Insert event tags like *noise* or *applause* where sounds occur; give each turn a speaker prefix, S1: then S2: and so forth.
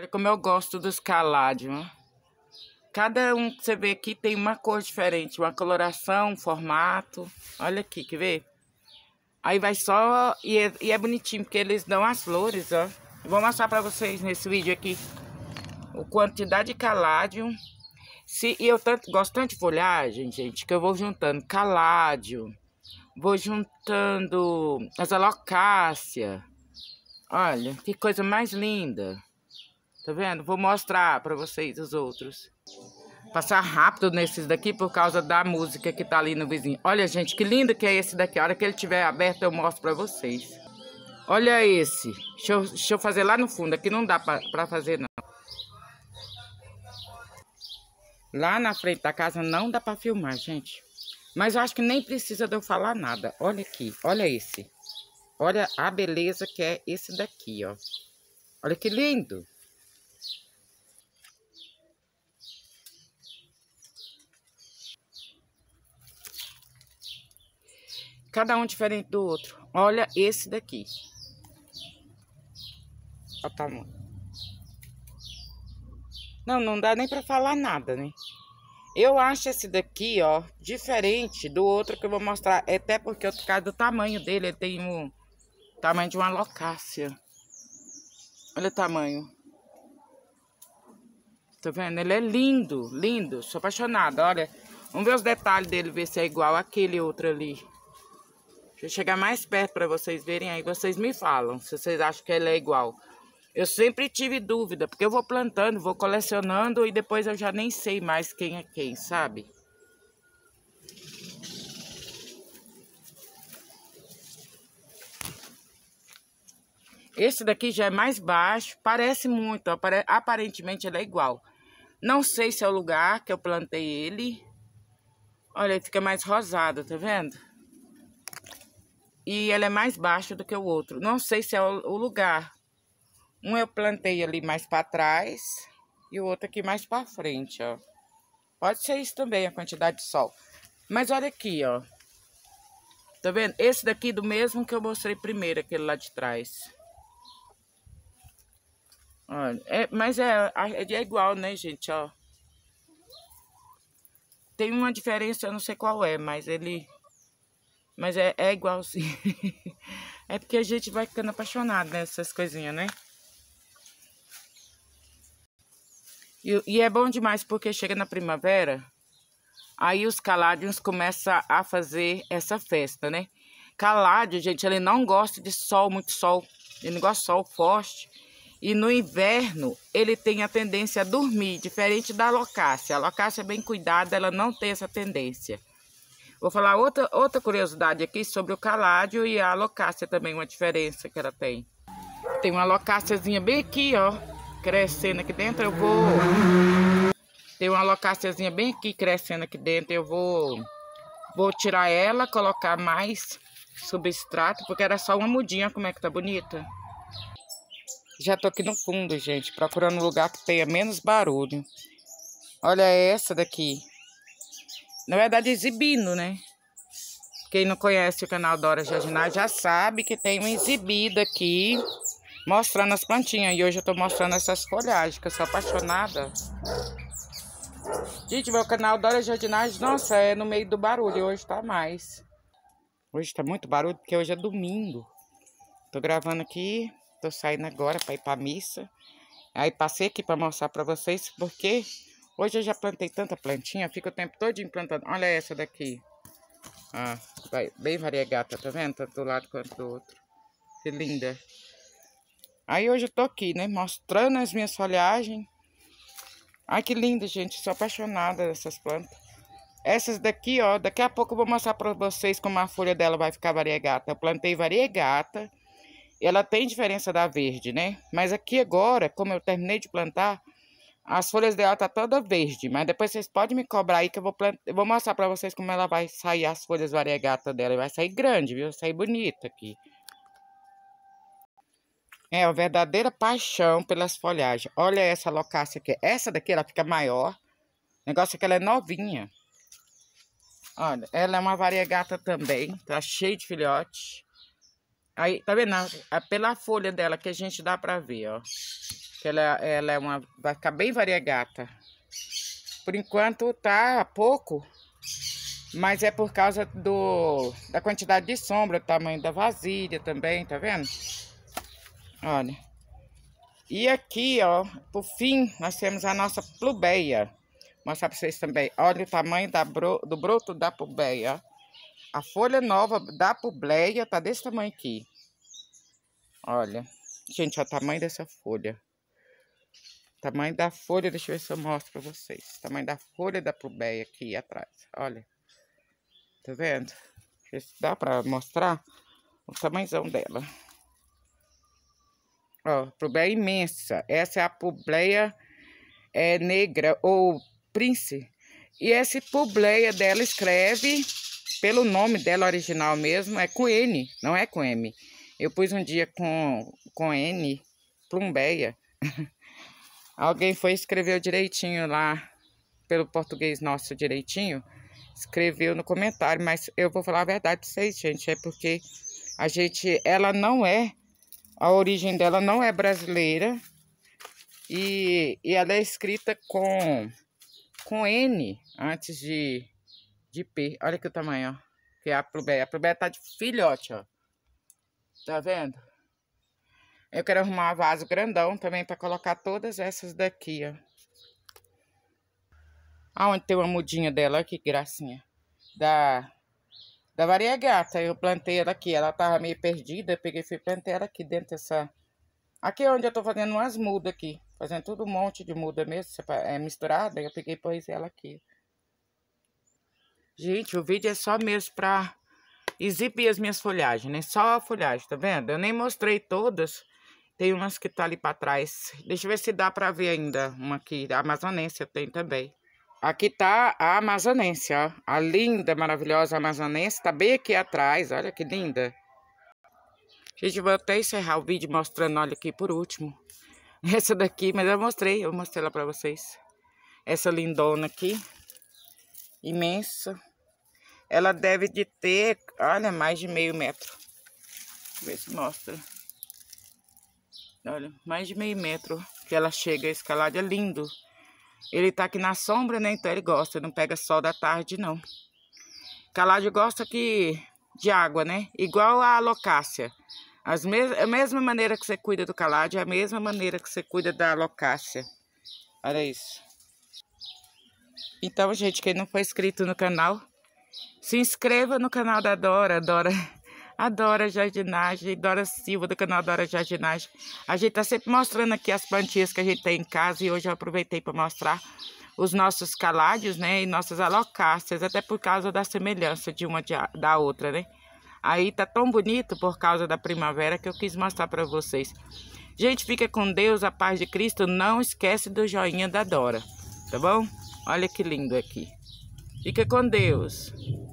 S1: Olha como eu gosto dos caládio. Cada um que você vê aqui tem uma cor diferente, uma coloração, um formato. Olha aqui, quer ver? Aí vai só... E é, e é bonitinho, porque eles dão as flores, ó. vou mostrar pra vocês nesse vídeo aqui. O quantidade de caládio. Se, e eu tanto, gosto tanto de folhagem, gente, que eu vou juntando caládio. Vou juntando as alocácias. Olha, que coisa mais linda. Tá vendo? Vou mostrar pra vocês os outros. Passar rápido nesses daqui por causa da música que tá ali no vizinho. Olha, gente, que lindo que é esse daqui. A hora que ele tiver aberto, eu mostro pra vocês. Olha esse. Deixa eu, deixa eu fazer lá no fundo. Aqui não dá pra, pra fazer, não. Lá na frente da casa não dá pra filmar, gente. Mas eu acho que nem precisa de eu falar nada. Olha aqui, olha esse. Olha a beleza que é esse daqui, ó. Olha que lindo. Cada um diferente do outro. Olha esse daqui. Olha o tamanho. Não, não dá nem pra falar nada, né? Eu acho esse daqui, ó, diferente do outro que eu vou mostrar. É até porque, por causa do tamanho dele, ele tem o um, tamanho de uma locácia. Olha o tamanho. Tá vendo? Ele é lindo, lindo. Sou apaixonada, olha. Vamos ver os detalhes dele, ver se é igual aquele outro ali. Deixa eu chegar mais perto para vocês verem aí, vocês me falam se vocês acham que ela é igual. Eu sempre tive dúvida, porque eu vou plantando, vou colecionando e depois eu já nem sei mais quem é quem, sabe? Esse daqui já é mais baixo, parece muito, aparentemente ele é igual. Não sei se é o lugar que eu plantei ele. Olha, ele fica mais rosado, tá vendo? e ele é mais baixo do que o outro. Não sei se é o lugar. Um eu plantei ali mais para trás e o outro aqui mais para frente, ó. Pode ser isso também, a quantidade de sol. Mas olha aqui, ó. Tá vendo? Esse daqui do mesmo que eu mostrei primeiro, aquele lá de trás. Olha, é, mas é, é igual, né, gente, ó. Tem uma diferença, eu não sei qual é, mas ele mas é, é igual sim. *laughs* é porque a gente vai ficando apaixonado nessas coisinhas, né? E, e, é bom demais porque chega na primavera, aí os caládios começam a fazer essa festa, né? Caládio, gente, ele não gosta de sol, muito sol. Ele não gosta de sol forte. E no inverno, ele tem a tendência a dormir, diferente da alocácia. A é bem cuidada, ela não tem essa tendência. Vou falar outra, outra curiosidade aqui sobre o caládio e a alocácia também, uma diferença que ela tem. Tem uma alocáciazinha bem aqui, ó, crescendo aqui dentro. Eu vou... Tem uma alocáciazinha bem aqui, crescendo aqui dentro. Eu vou, vou tirar ela, colocar mais substrato, porque era só uma mudinha, como é que tá bonita. Já tô aqui no fundo, gente, procurando um lugar que tenha menos barulho. Olha essa daqui. Na verdade, exibindo, né? Quem não conhece o canal Dora Jardiná já sabe que tem um exibido aqui mostrando as plantinhas. E hoje eu tô mostrando essas folhagens, que eu sou apaixonada. Gente, meu canal Dora Jardinagem, nossa, é no meio do barulho. Hoje tá mais. Hoje tá muito barulho, porque hoje é domingo. Tô gravando aqui, tô saindo agora pra ir pra missa. Aí passei aqui pra mostrar pra vocês, porque Hoje eu já plantei tanta plantinha, fica o tempo todo implantando. Olha essa daqui. Ah, bem variegata, tá vendo? Tanto do lado quanto do outro. Que linda. Aí hoje eu tô aqui, né? Mostrando as minhas folhagens. Ai, que linda, gente. Sou apaixonada dessas plantas. Essas daqui, ó. Daqui a pouco eu vou mostrar pra vocês como a folha dela vai ficar variegata. Eu plantei variegata. Ela tem diferença da verde, né? Mas aqui agora, como eu terminei de plantar, as folhas dela tá toda verde, mas depois vocês podem me cobrar aí que eu vou, plantar, eu vou mostrar pra vocês como ela vai sair as folhas variegatas dela. Vai sair grande, viu? Vai sair bonita aqui. É a verdadeira paixão pelas folhagens. Olha essa locácia aqui. Essa daqui, ela fica maior. O negócio é que ela é novinha. Olha, ela é uma variegata também. Tá cheia de filhote. Aí, tá vendo? É pela folha dela que a gente dá pra ver, ó que ela, ela é uma, vai ficar bem variegata. Por enquanto tá pouco, mas é por causa do, da quantidade de sombra, tamanho da vasilha também, tá vendo? Olha. E aqui, ó, por fim, nós temos a nossa plubeia. Vou mostrar pra vocês também. Olha o tamanho da bro, do broto da plubeia, A folha nova da plubeia tá desse tamanho aqui. Olha. Gente, olha o tamanho dessa folha. Tamanho da folha, deixa eu ver se eu mostro pra vocês. Tamanho da folha da plubeia aqui atrás, olha. Tá vendo? Deixa eu ver se dá pra mostrar o tamanhozão dela. Ó, plubeia imensa. Essa é a plubeia é, negra ou prince. E esse plubeia dela escreve pelo nome dela original mesmo, é com N, não é com M. Eu pus um dia com, com N, plumbeia. *laughs* Alguém foi escrever direitinho lá, pelo português nosso direitinho, escreveu no comentário, mas eu vou falar a verdade pra vocês, gente, é porque a gente, ela não é, a origem dela não é brasileira, e, e ela é escrita com, com N antes de, de P. Olha que o tamanho, ó, que é a plubeia. A plubeia tá de filhote, ó. Tá vendo? Eu quero arrumar um vaso grandão também para colocar todas essas daqui, ó. Aonde tem uma mudinha dela, olha que gracinha. Da, da gata, eu plantei ela aqui, ela tava meio perdida, eu peguei e fui plantar ela aqui dentro dessa... Aqui é onde eu tô fazendo umas mudas aqui, fazendo tudo um monte de muda mesmo, é misturada, eu peguei e pus ela aqui. Gente, o vídeo é só mesmo pra exibir as minhas folhagens, né? Só a folhagem, tá vendo? Eu nem mostrei todas, tem umas que tá ali para trás. Deixa eu ver se dá para ver ainda. Uma aqui, da Amazonense tem também. Aqui tá a Amazonense, ó. A linda, maravilhosa Amazonense. Tá bem aqui atrás, olha que linda. Gente, vou até encerrar o vídeo mostrando, olha aqui por último. *laughs* Essa daqui, mas eu mostrei, eu mostrei ela pra vocês. Essa lindona aqui. Imensa. Ela deve de ter, olha, mais de meio metro. Deixa eu ver se mostra. Olha, mais de meio metro que ela chega a escalar. É lindo. Ele tá aqui na sombra, né? Então ele gosta. não pega sol da tarde, não. Caládio gosta que de água, né? Igual a alocácia. As mes a mesma maneira que você cuida do caládio é a mesma maneira que você cuida da alocácia. Olha isso. Então, gente, quem não foi inscrito no canal, se inscreva no canal da Dora. Dora Adora Jardinagem, Dora Silva, do canal Adora Jardinagem. A gente está sempre mostrando aqui as plantinhas que a gente tem em casa e hoje eu aproveitei para mostrar os nossos caládios, né, e nossas alocácias, até por causa da semelhança de uma de da outra, né. Aí tá tão bonito por causa da primavera que eu quis mostrar para vocês. Gente, fica com Deus, a paz de Cristo, não esquece do joinha da Dora, tá bom? Olha que lindo aqui. Fica com Deus.